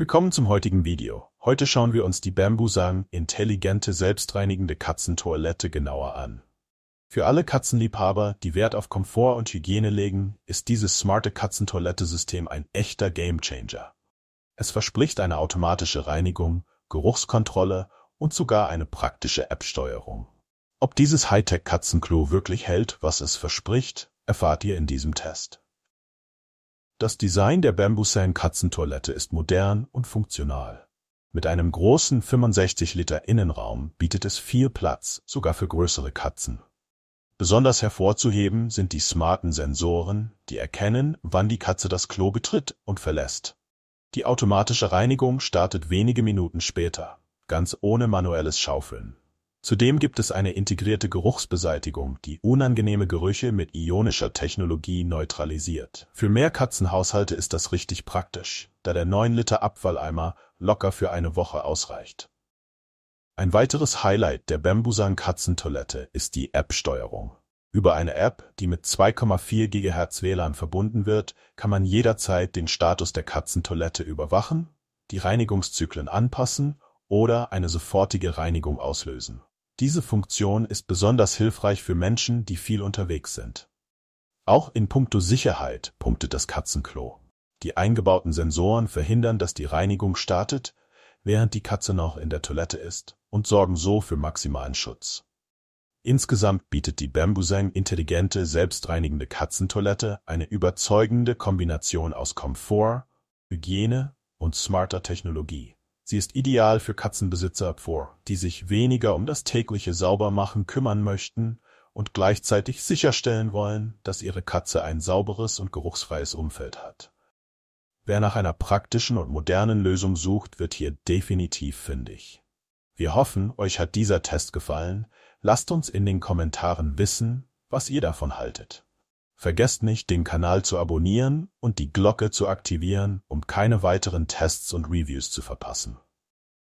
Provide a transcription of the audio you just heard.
Willkommen zum heutigen Video. Heute schauen wir uns die Bambusang intelligente selbstreinigende Katzentoilette genauer an. Für alle Katzenliebhaber, die Wert auf Komfort und Hygiene legen, ist dieses smarte Katzentoilette-System ein echter Gamechanger. Es verspricht eine automatische Reinigung, Geruchskontrolle und sogar eine praktische App-Steuerung. Ob dieses Hightech-Katzenklo wirklich hält, was es verspricht, erfahrt ihr in diesem Test. Das Design der Bambusan katzentoilette ist modern und funktional. Mit einem großen 65-Liter-Innenraum bietet es viel Platz, sogar für größere Katzen. Besonders hervorzuheben sind die smarten Sensoren, die erkennen, wann die Katze das Klo betritt und verlässt. Die automatische Reinigung startet wenige Minuten später, ganz ohne manuelles Schaufeln. Zudem gibt es eine integrierte Geruchsbeseitigung, die unangenehme Gerüche mit ionischer Technologie neutralisiert. Für mehr Katzenhaushalte ist das richtig praktisch, da der 9-Liter-Abfalleimer locker für eine Woche ausreicht. Ein weiteres Highlight der Bambusan Katzentoilette ist die App-Steuerung. Über eine App, die mit 2,4 GHz WLAN verbunden wird, kann man jederzeit den Status der Katzentoilette überwachen, die Reinigungszyklen anpassen oder eine sofortige Reinigung auslösen. Diese Funktion ist besonders hilfreich für Menschen, die viel unterwegs sind. Auch in puncto Sicherheit punktet das Katzenklo. Die eingebauten Sensoren verhindern, dass die Reinigung startet, während die Katze noch in der Toilette ist und sorgen so für maximalen Schutz. Insgesamt bietet die Bambusang intelligente, selbstreinigende Katzentoilette eine überzeugende Kombination aus Komfort, Hygiene und smarter Technologie. Sie ist ideal für Katzenbesitzer vor, die sich weniger um das tägliche Saubermachen kümmern möchten und gleichzeitig sicherstellen wollen, dass ihre Katze ein sauberes und geruchsfreies Umfeld hat. Wer nach einer praktischen und modernen Lösung sucht, wird hier definitiv fündig. Wir hoffen, euch hat dieser Test gefallen. Lasst uns in den Kommentaren wissen, was ihr davon haltet. Vergesst nicht, den Kanal zu abonnieren und die Glocke zu aktivieren, um keine weiteren Tests und Reviews zu verpassen.